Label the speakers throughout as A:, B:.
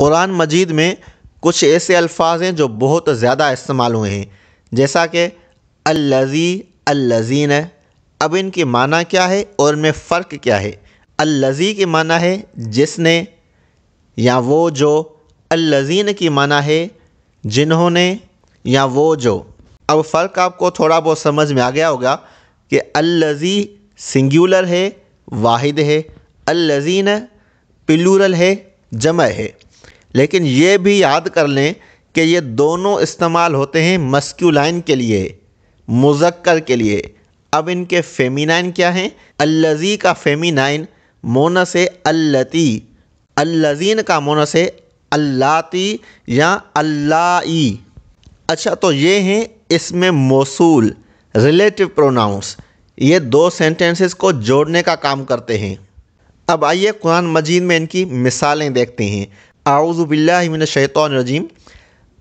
A: क़ुरान मजीद में कुछ ऐसे अल्फाज हैं जो बहुत ज़्यादा इस्तेमाल हुए हैं जैसा कि अल्लज़ी अल्लज़ीन अब इनके माना क्या है और इनमें फ़र्क क्या है अल्लज़ी के माना है जिसने या वो जो अल्लज़ीन की माना है जिन्होंने या वो जो अब फ़र्क आपको थोड़ा बहुत समझ में आ गया होगा कि अल्लज़ी सिंगुलर है वाहिद है अल्लज़ीन प्लूरल है जमा है लेकिन ये भी याद कर लें कि ये दोनों इस्तेमाल होते हैं मस्क्यूलाइन के लिए मुजक्कर के लिए अब इनके फेमिनाइन क्या हैं अल्लजी का फेमिनाइन मोनस अल्लती अल्लजीन का मोनस अल्लाती या अल्लाई अच्छा तो ये हैं इसमें मौसूल रिलेटिव प्रोनाउंस ये दो सेंटेंसेस को जोड़ने का काम करते हैं अब आइए कुरान मजीद में इनकी मिसालें देखते हैं आउज़बिल्लाशैतरजीम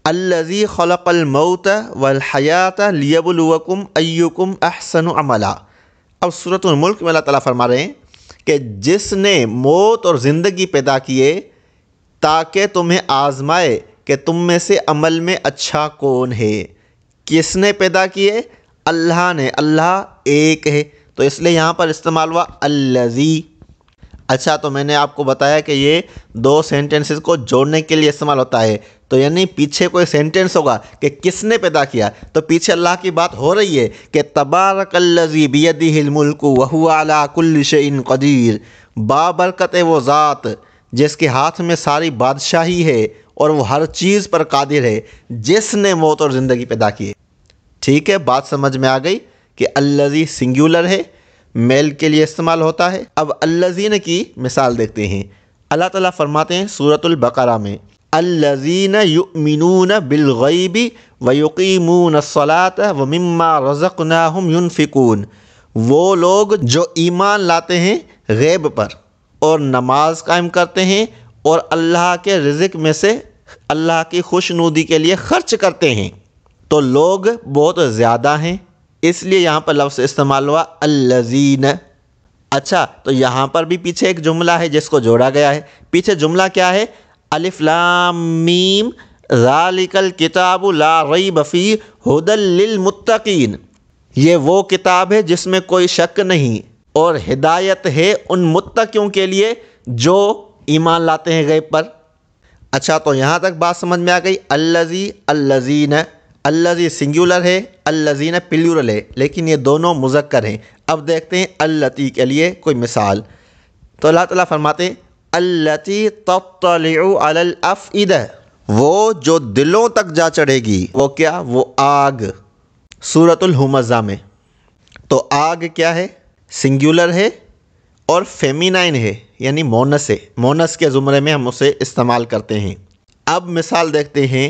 A: अल्लज़ी खलकलमौत वलहयात लियबलवकुम अयुकुम अहसन अमला अब सूरत मुल्क में अल्लाह ताला फरमा रहे हैं कि जिसने मौत और ज़िंदगी पैदा किए ताकि तुम्हें आज़माए कि तुम में से अमल में अच्छा कौन है किसने पैदा किए अल्लाह ने अल्लाह एक है तो इसलिए यहाँ पर इस्तेमाल हुआ अल्लज़ी अच्छा तो मैंने आपको बताया कि ये दो सेंटेंसेस को जोड़ने के लिए इस्तेमाल होता है तो यानी पीछे कोई सेंटेंस होगा कि किसने पैदा किया तो पीछे अल्लाह की बात हो रही है कि तबारकल्लजी बियदी हिलमुल्क वहुआला कुल्लिश इन कदीर बाबरकत वो ज़ात जिसके हाथ में सारी बादशाही है और वो हर चीज़ पर कादिर है जिसने मौत और ज़िंदगी पैदा की है ठीक है बात समझ में आ गई कि अल्लजी सिंगुलर है मेल के लिए इस्तेमाल होता है अब अल्लाजीन की मिसाल देखते हैं अल्लाह ताला फरमाते हैं सूरतुल्बकरा में अल्लाजीन युमिनून बिलगैबी वयुकीमून सलात व मम्मा नाहम युनफिकून वो लोग जो ईमान लाते हैं गैब पर और नमाज कायम करते हैं और अल्लाह के रज़क में से अल्लाह की खुशनुदी के लिए ख़र्च करते हैं तो लोग बहुत ज़्यादा हैं इसलिए यहाँ पर लफ्ज़ इस्तेमाल हुआ अल्लजीन अच्छा तो यहाँ पर भी पीछे एक जुमला है जिसको जोड़ा गया है पीछे जुमला क्या है अलिफ्लाम मीम ज़ालिकल किताब ला रई बफ़ी हदलमतकीन ये वो किताब है जिसमें कोई शक नहीं और हिदायत है उन मुत्तकियों के लिए जो ईमान लाते हैं गैब पर अच्छा तो यहाँ तक बात समझ में आ गई अल्लजी अल्लजीन है अल्लाज़ी सिंगुलर है अल्लाज़ीना प्लूरल है लेकिन ये दोनों मुजक्कर हैं अब देखते हैं अल्लती के लिए कोई मिसाल तो अल्लाह ताला फरमाते अल्लती तत्तलफ़ वो जो दिलों तक जा चढ़ेगी वो क्या वो आग सूरतुल हुमज़ा में तो आग क्या है सिंगुलर है और फेमिनाइन है यानी मोनस है मोनस के ज़ुमरे में हम उसे इस्तेमाल करते हैं अब मिसाल देखते हैं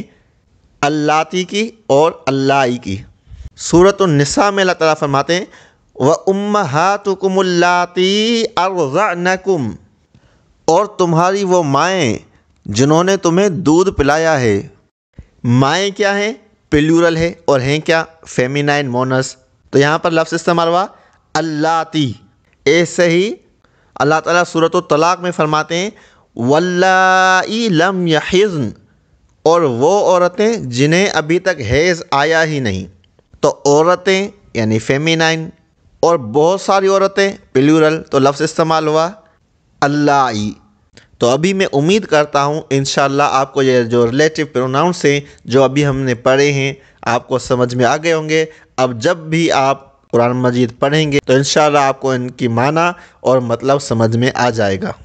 A: अल्लाती की और अल्लाई की सूरत नसा में अल्लाह ताला फरमाते हैं व उम्मातुकुमल्लाती अर्ज़नकुम और तुम्हारी वो माएँ जिन्होंने तुम्हें दूध पिलाया है माएँ क्या हैं पेल्यूरल है और हैं क्या फेमिनाइन मोनस तो यहाँ पर लफ्ज़ इस्तेमाल हुआ अल्लाती ऐसे ही अल्लाह ताला सूरत तलाक़ में फरमाते हैं वल्लाई लम यहिज़न और वो औरतें जिन्हें अभी तक हैज़ आया ही नहीं तो औरतें यानी फेमिनाइन और बहुत सारी औरतें प्लूरल तो लफ्ज़ इस्तेमाल हुआ अल्लाई तो अभी मैं उम्मीद करता हूँ इन आपको ये जो रिलेटिव प्रोनाउंस हैं जो अभी हमने पढ़े हैं आपको समझ में आ गए होंगे अब जब भी आप कुरान मजीद पढ़ेंगे तो इन आपको इनकी माना और मतलब समझ में आ जाएगा